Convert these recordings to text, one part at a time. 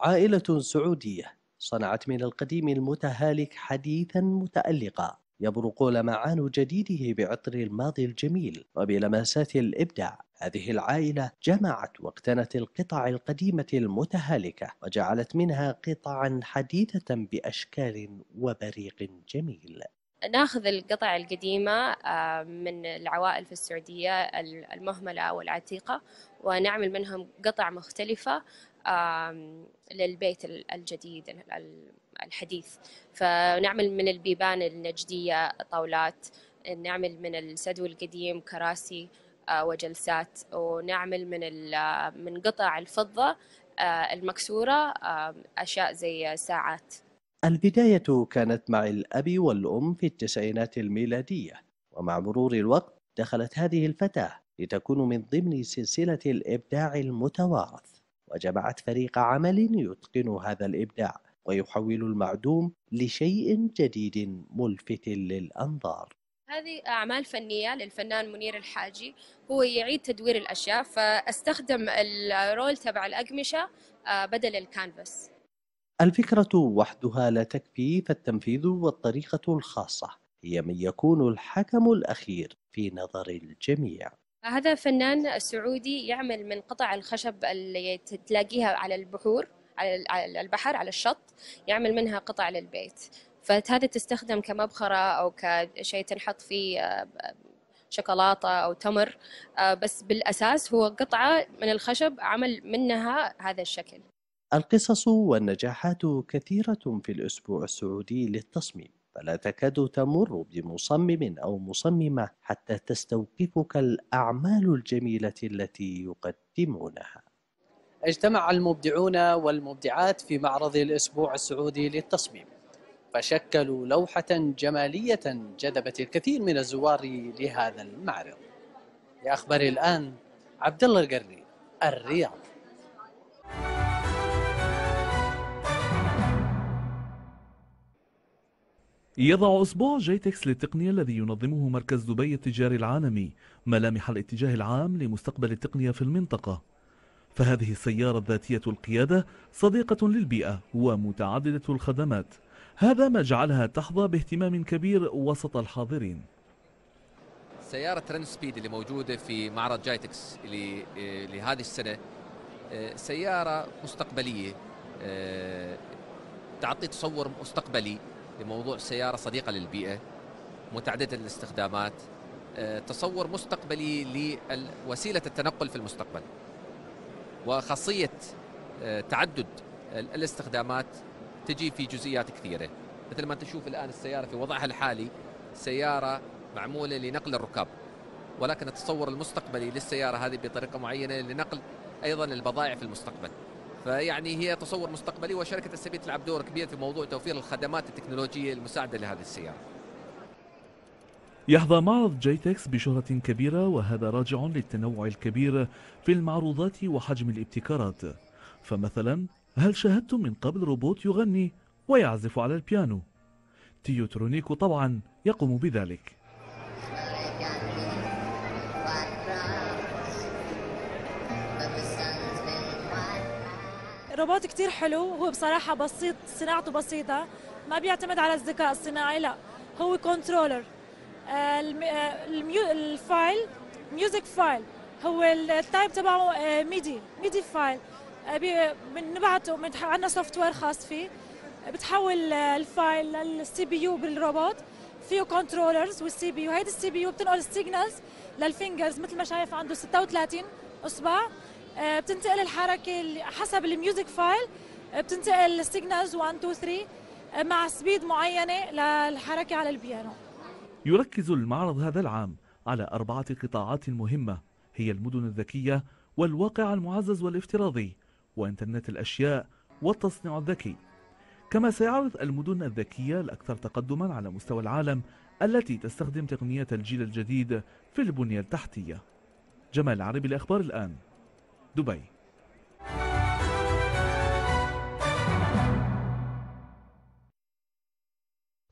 عائلة سعودية صنعت من القديم المتهالك حديثا متألقا يبرق لمعان جديده بعطر الماضي الجميل وبلمسات الإبداع هذه العائلة جمعت واقتنت القطع القديمة المتهالكة وجعلت منها قطعا حديثة بأشكال وبريق جميل ناخذ القطع القديمة آه، من العوائل في السعودية المهملة والعتيقة ونعمل منهم قطع مختلفة للبيت الجديد الحديث فنعمل من البيبان النجدية طاولات نعمل من السدو القديم كراسي آه، وجلسات ونعمل من آه، من قطع الفضة آه، المكسورة أشياء زي ساعات البداية كانت مع الأب والأم في التسعينات الميلادية ومع مرور الوقت دخلت هذه الفتاة لتكون من ضمن سلسلة الإبداع المتوارث وجمعت فريق عمل يتقن هذا الإبداع ويحول المعدوم لشيء جديد ملفت للأنظار هذه أعمال فنية للفنان منير الحاجي هو يعيد تدوير الأشياء فأستخدم الرول تبع الأقمشة آه، بدل الكانفاس الفكرة وحدها لا تكفي فالتنفيذ والطريقة الخاصة هي من يكون الحكم الأخير في نظر الجميع هذا فنان سعودي يعمل من قطع الخشب اللي تلاقيها على البحور على البحر على الشط يعمل منها قطع للبيت فهذا تستخدم كمبخرة أو كشيء تنحط فيه آه، شوكولاتة أو تمر آه، بس بالأساس هو قطعة من الخشب عمل منها هذا الشكل القصص والنجاحات كثيرة في الأسبوع السعودي للتصميم فلا تكاد تمر بمصمم أو مصممة حتى تستوقفك الأعمال الجميلة التي يقدمونها اجتمع المبدعون والمبدعات في معرض الأسبوع السعودي للتصميم فشكلوا لوحة جمالية جذبت الكثير من الزوار لهذا المعرض لأخبار الآن عبد الله القري الرياض يضع أسبوع جيتكس للتقنية الذي ينظمه مركز دبي التجاري العالمي ملامح الاتجاه العام لمستقبل التقنية في المنطقة فهذه السيارة الذاتية القيادة صديقة للبيئة ومتعددة الخدمات هذا ما جعلها تحظى باهتمام كبير وسط الحاضرين سيارة رن سبيد اللي موجودة في معرض جايتكس لهذه السنة آه، سيارة مستقبلية آه، تعطي تصور مستقبلي لموضوع سيارة صديقة للبيئة متعددة الاستخدامات آه، تصور مستقبلي لوسيلة التنقل في المستقبل وخاصية آه، تعدد الاستخدامات تجي في جزئيات كثيرة مثل ما تشوف الآن السيارة في وضعها الحالي سيارة معمولة لنقل الركاب ولكن التصور المستقبلي للسيارة هذه بطريقة معينة لنقل أيضا البضائع في المستقبل فيعني هي تصور مستقبلي وشركه السبي تلعب دور كبير في موضوع توفير الخدمات التكنولوجيه المساعده لهذه السياره يحظى معرض جيتكس بشهرة كبيرة وهذا راجع للتنوع الكبير في المعروضات وحجم الابتكارات فمثلا هل شاهدتم من قبل روبوت يغني ويعزف على البيانو؟ تيوترونيكو طبعا يقوم بذلك روبوت كتير حلو هو بصراحة بسيط صناعته بسيطة ما بيعتمد على الذكاء الصناعي لا هو كنترولر آه، آه، الفايل ميوزك فايل هو التايب تبعه ميدي ميدي فايل بنبعته عندنا سوفت وير خاص فيه بتحول الفايل للسي بي يو بالروبوت فيه كنترولرز والسي بي يو هيدي السي بي يو بتنقل السيجنالز للفينجرز مثل ما شايف عنده 36 اصبع آه، بتنتقل الحركه حسب الميوزك فايل آه، بتنتقل السيجنالز 1 2 3 مع سبيد معينه للحركه على البيانو يركز المعرض هذا العام على أربعة قطاعات مهمة هي المدن الذكية والواقع المعزز والافتراضي وإنترنت الأشياء والتصنيع الذكي كما سيعرض المدن الذكية الأكثر تقدما على مستوى العالم التي تستخدم تقنية الجيل الجديد في البنية التحتية جمال عربي الأخبار الآن دبي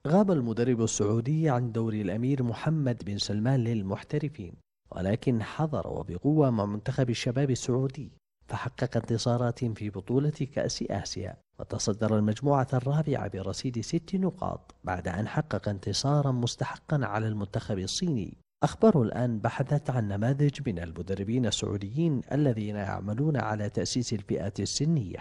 غاب المدرب السعودي عن دور الأمير محمد بن سلمان للمحترفين ولكن حضر وبقوة مع منتخب الشباب السعودي فحقق انتصارات في بطولة كأس آسيا وتصدر المجموعة الرابعة برصيد ست نقاط بعد أن حقق انتصارا مستحقا على المنتخب الصيني أخبار الآن بحثت عن نماذج من المدربين السعوديين الذين يعملون على تأسيس الفئات السنية.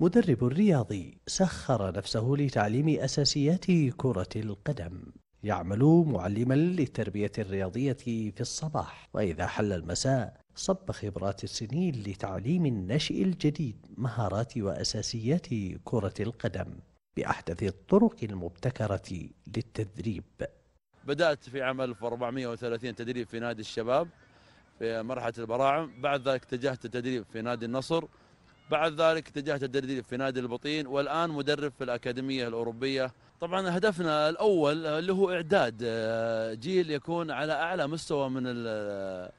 مدرب رياضي سخر نفسه لتعليم أساسيات كرة القدم. يعمل معلما للتربية الرياضية في الصباح، وإذا حل المساء صب خبرات السنين لتعليم النشئ الجديد مهارات وأساسيات كرة القدم بأحدث الطرق المبتكرة للتدريب. بدأت في عام 1430 تدريب في نادي الشباب في مرحلة البراعم بعد ذلك اتجهت التدريب في نادي النصر بعد ذلك اتجهت التدريب في نادي البطين والآن مدرب في الأكاديمية الأوروبية طبعا هدفنا الأول اللي هو إعداد آه، جيل يكون على أعلى مستوى من آه،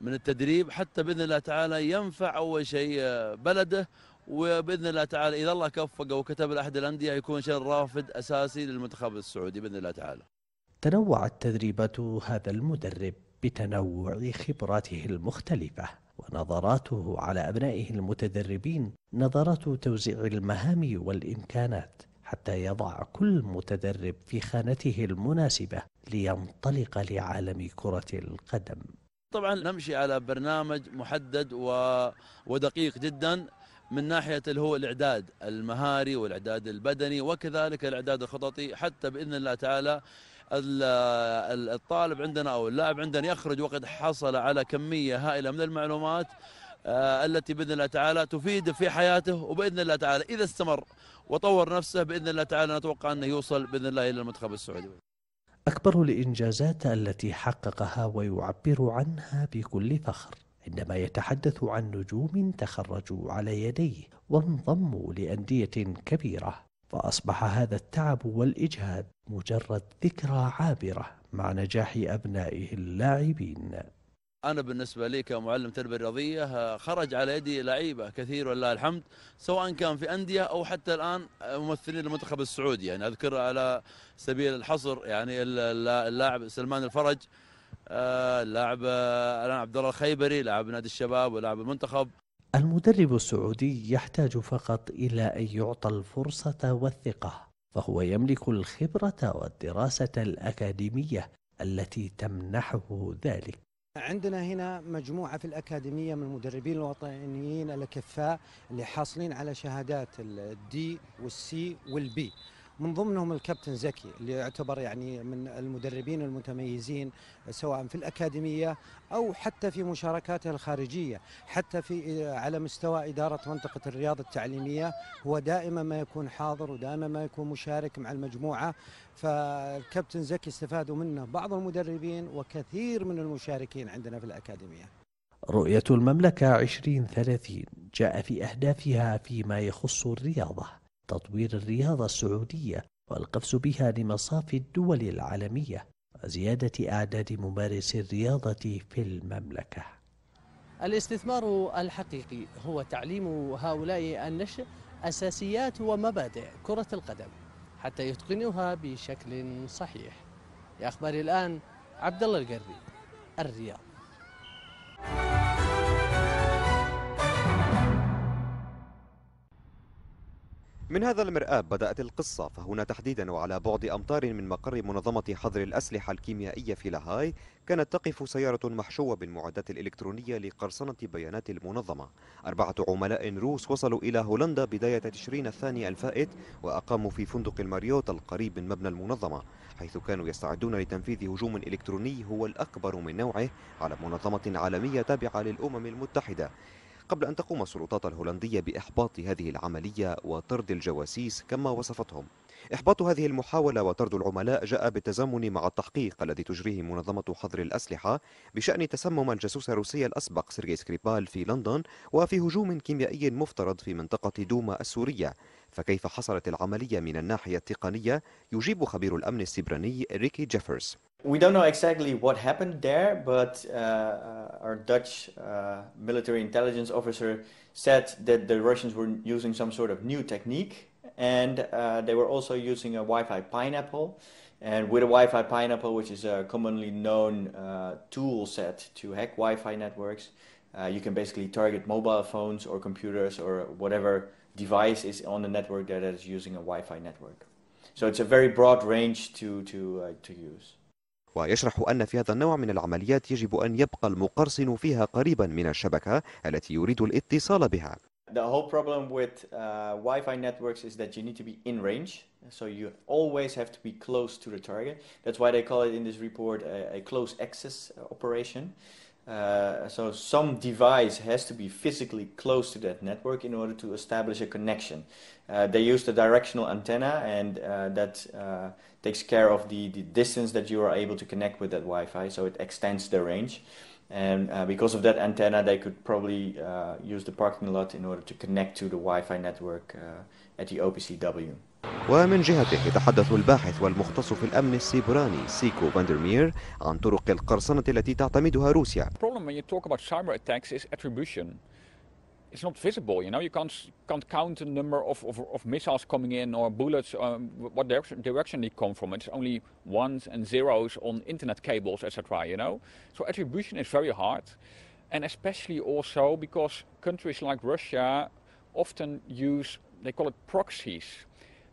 من التدريب حتى باذن الله تعالى ينفع اول شيء آه، بلده وباذن الله تعالى اذا الله كفقه وكتب احد الانديه يكون شيء رافد اساسي للمنتخب السعودي باذن الله تعالى. تنوعت تدريبات هذا المدرب بتنوع خبراته المختلفة ونظراته على أبنائه المتدربين نظرات توزيع المهام والإمكانات حتى يضع كل متدرب في خانته المناسبة لينطلق لعالم كرة القدم طبعا نمشي على برنامج محدد و... ودقيق جدا من ناحية اللي هو الإعداد المهاري والإعداد البدني وكذلك الإعداد الخططي حتى بإذن الله تعالى الطالب عندنا أو اللاعب عندنا يخرج وقد حصل على كمية هائلة من المعلومات آه، التي باذن الله تعالى تفيده في حياته وباذن الله تعالى اذا استمر وطور نفسه باذن الله تعالى نتوقع انه يوصل باذن الله الى المنتخب السعودي. اكبر الانجازات التي حققها ويعبر عنها بكل فخر عندما يتحدث عن نجوم تخرجوا على يديه وانضموا لانديه كبيره فأصبح هذا التعب والإجهاد مجرد ذكرى عابرة مع نجاح أبنائه اللاعبين أنا بالنسبة لي كمعلم تربية رياضية آه، خرج على يدي لعيبة كثير ولله الحمد سواء كان في أندية أو حتى الآن ممثلين المنتخب السعودي يعني أذكر على سبيل الحصر يعني اللاعب سلمان الفرج آه، اللاعب آه، الان عبد الله الخيبري لاعب نادي الشباب ولاعب المنتخب المدرب السعودي يحتاج فقط إلى أن يعطى الفرصة والثقة فهو يملك الخبرة والدراسة الأكاديمية التي تمنحه ذلك عندنا هنا مجموعة في الأكاديمية من المدربين الوطنيين الأكفاء اللي حاصلين على شهادات الدي والسي والبي من ضمنهم الكابتن زكي اللي يعتبر يعني من المدربين المتميزين سواء في الأكاديمية أو حتى في مشاركاته الخارجية حتى في آه، على مستوى إدارة منطقة الرياض التعليمية هو دائما ما يكون حاضر ودائما ما يكون مشارك مع المجموعة فالكابتن زكي استفادوا منه بعض المدربين وكثير من المشاركين عندنا في الأكاديمية رؤية المملكة 2030 جاء في أهدافها فيما يخص الرياضة تطوير الرياضة السعودية والقفز بها لمصاف الدول العالمية وزيادة أعداد ممارسي الرياضة في المملكة الاستثمار الحقيقي هو تعليم هؤلاء النشء أساسيات ومبادئ كرة القدم حتى يتقنها بشكل صحيح يا الآن عبد الله القربي الرياض من هذا المرآب بدأت القصة فهنا تحديدا وعلى بعد أمتار من مقر منظمة حظر الأسلحة الكيميائية في لاهاي كانت تقف سيارة محشوة بالمعدات الإلكترونية لقرصنة بيانات المنظمة أربعة عملاء روس وصلوا إلى هولندا بداية تشرين الثاني الفائت وأقاموا في فندق الماريوت القريب من مبنى المنظمة حيث كانوا يستعدون لتنفيذ هجوم إلكتروني هو الأكبر من نوعه على منظمة عالمية تابعة للأمم المتحدة قبل أن تقوم السلطات الهولندية بإحباط هذه العملية وطرد الجواسيس كما وصفتهم إحباط هذه المحاولة وطرد العملاء جاء بالتزامن مع التحقيق الذي تجريه منظمة حظر الأسلحة بشأن تسمم الجاسوس الروسي الأسبق سيرجي سكريبال في لندن وفي هجوم كيميائي مفترض في منطقة دوما السورية فكيف حصلت العملية من الناحية التقنية يجيب خبير الأمن السبراني ريكي جيفرز We don't know exactly what happened there, but uh, uh, our Dutch uh, military intelligence officer said that the Russians were using some sort of new technique and uh, they were also using a Wi-Fi pineapple. And with a Wi-Fi pineapple, which is a commonly known uh, tool set to hack Wi-Fi networks, uh, you can basically target mobile phones or computers or whatever device is on the network that is using a Wi-Fi network. So it's a very broad range to, to, uh, to use. ويشرح أن في هذا النوع من العمليات يجب أن يبقى المقرصن فيها قريبا من الشبكة التي يريد الاتصال بها the whole problem with uh, Wi-Fi networks is that you need to be in range, so you always have to be close to the target. That's why they call it in this report a, a close access operation. Uh, so some device has to be physically close to that network in order to establish a connection. Uh, they use the directional antenna, and uh, that uh, takes care of the, the distance that you are able to connect with that Wi-Fi, so it extends the range and uh, because of that antenna they could probably uh, use the parking lot in order to connect to the Wi-Fi network uh, at the OPCW. ومن جهته يتحدث الباحث والمختص في الأمن السيبراني سيكو فاندرمير عن طرق القرصنة التي تعتمدها روسيا. The problem when you talk about cyber attacks is attribution it's not visible. You know, you can't can't count the number of, of, of missiles coming in or bullets, um, what direction, direction they come from. It's only ones and zeros on internet cables, etc. You know, so attribution is very hard, and especially also because countries like Russia often use they call it proxies.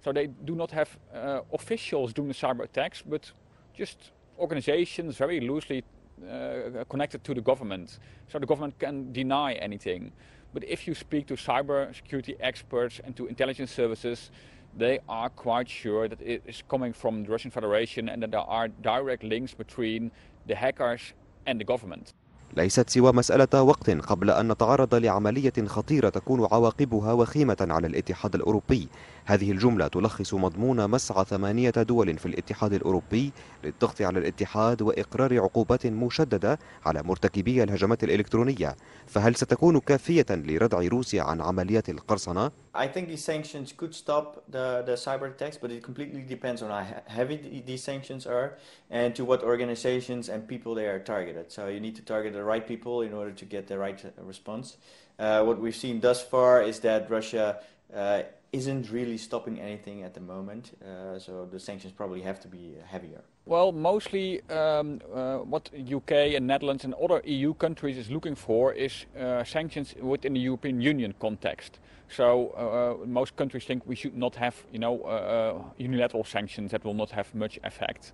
So they do not have uh, officials doing the cyber attacks, but just organizations very loosely uh, uh, connected to the government. So the government can deny anything. But if you speak to cyber security experts and to intelligence services, they are quite sure that it is coming from the Russian Federation and that there are direct links between the hackers and the government. ليست سوى مسألة وقت قبل أن نتعرض لعملية خطيرة تكون عواقبها وخيمة على الاتحاد الأوروبي هذه الجملة تلخص مضمون مسعى ثمانية دول في الاتحاد الأوروبي للضغط على الاتحاد وإقرار عقوبات مشددة على مرتكبي الهجمات الإلكترونية فهل ستكون كافية لردع روسيا عن عمليات القرصنة؟ I think these sanctions could stop the, the cyber attacks, but it completely depends on how heavy these sanctions are and to what organizations and people they are targeted. So you need to target the right people in order to get the right uh, response. Uh, what we've seen thus far is that Russia uh, isn't really stopping anything at the moment, uh, so the sanctions probably have to be heavier. Well, mostly um, uh, what UK and Netherlands and other EU countries is looking for is uh, sanctions within the European Union context. So uh, uh, most countries think we should not have, you know, uh, uh unilateral sanctions that will not have much effect.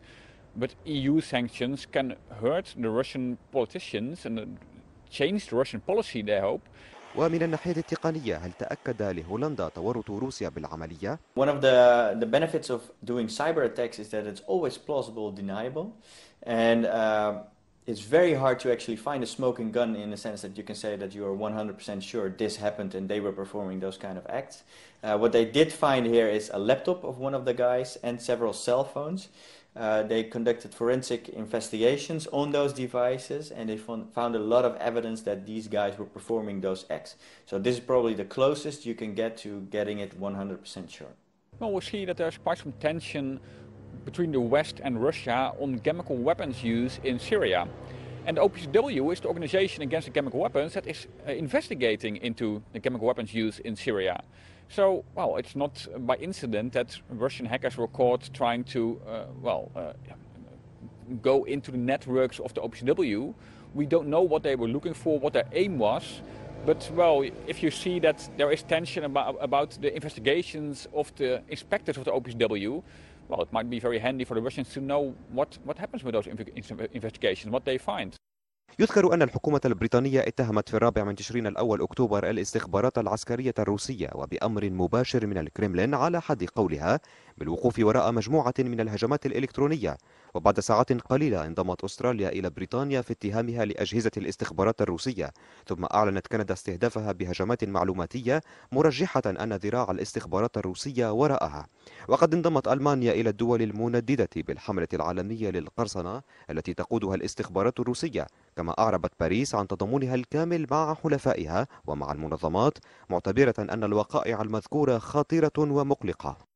But EU sanctions can hurt the Russian politicians and change the Russian policy. They hope. ومن الناحية التقنية هل تأكد لهولندا تورط روسيا بالعملية؟ One of the, the benefits of doing cyber attacks is that it's always plausible, deniable, and uh, it's very hard to actually find a smoking gun in the sense that you can say that you are 100% sure this happened and they were performing those kind of acts. Uh, what they did find here is a laptop of one of the guys and several cell phones. Uh, they conducted forensic investigations on those devices and they found, found a lot of evidence that these guys were performing those acts. So, this is probably the closest you can get to getting it 100% sure. Well, we see that there's quite some tension between the West and Russia on chemical weapons use in Syria. And OPCW is the organization against chemical weapons that is uh, investigating into the chemical weapons use in Syria. So, well, it's not by incident that Russian hackers were caught trying to, uh, well, uh, go into the networks of the OPCW. We don't know what they were looking for, what their aim was. But, well, if you see that there is tension about, about the investigations of the inspectors of the OPCW, well, it might be very handy for the Russians to know what, what happens with those investigations, what they find. يذكر أن الحكومة البريطانية اتهمت في الرابع من تشرين الأول أكتوبر الاستخبارات العسكرية الروسية وبأمر مباشر من الكرملين على حد قولها بالوقوف وراء مجموعة من الهجمات الإلكترونية وبعد ساعات قليلة انضمت أستراليا إلى بريطانيا في اتهامها لأجهزة الاستخبارات الروسية ثم أعلنت كندا استهدافها بهجمات معلوماتية مرجحة أن ذراع الاستخبارات الروسية وراءها وقد انضمت ألمانيا إلى الدول المنددة بالحملة العالمية للقرصنة التي تقودها الاستخبارات الروسية كما أعربت باريس عن تضامنها الكامل مع حلفائها ومع المنظمات معتبرة أن الوقائع المذكورة خطيرة ومقلقة